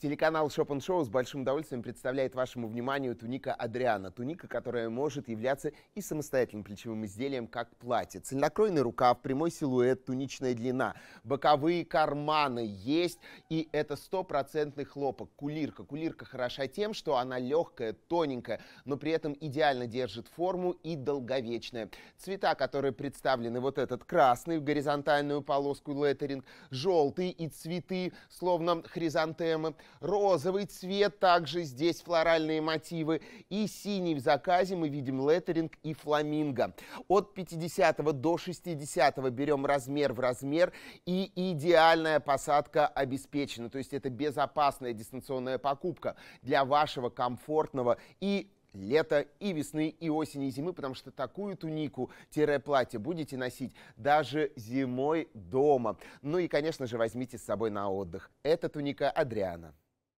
Телеканал Шопен Шоу с большим удовольствием представляет вашему вниманию туника Адриана. Туника, которая может являться и самостоятельным плечевым изделием, как платье. Цельнокройный рукав, прямой силуэт, туничная длина, боковые карманы есть. И это стопроцентный хлопок. Кулирка. Кулирка хороша тем, что она легкая, тоненькая, но при этом идеально держит форму и долговечная. Цвета, которые представлены, вот этот красный в горизонтальную полоску леттеринг, желтый и цветы, словно хризантемы – розовый цвет, также здесь флоральные мотивы, и синий в заказе мы видим леттеринг и фламинго. От 50 до 60 берем размер в размер, и идеальная посадка обеспечена, то есть это безопасная дистанционная покупка для вашего комфортного и лета и весны, и осени, и зимы, потому что такую тунику-платье будете носить даже зимой дома. Ну и, конечно же, возьмите с собой на отдых. Это туника Адриана.